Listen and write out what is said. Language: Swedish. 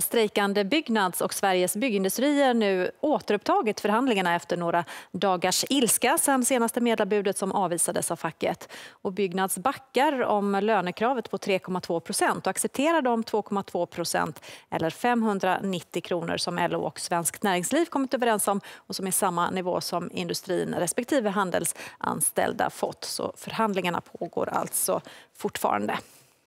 strejkande Byggnads och Sveriges byggindustrier nu återupptagit förhandlingarna efter några dagars ilska sen senaste medlarbudet som avvisades av facket. Och Byggnads backar om lönekravet på 3,2 procent och accepterar de 2,2 procent eller 590 kronor som LO och Svenskt Näringsliv kommit överens om och som är samma nivå som industrin respektive handelsanställda fått. Så förhandlingarna pågår alltså fortfarande.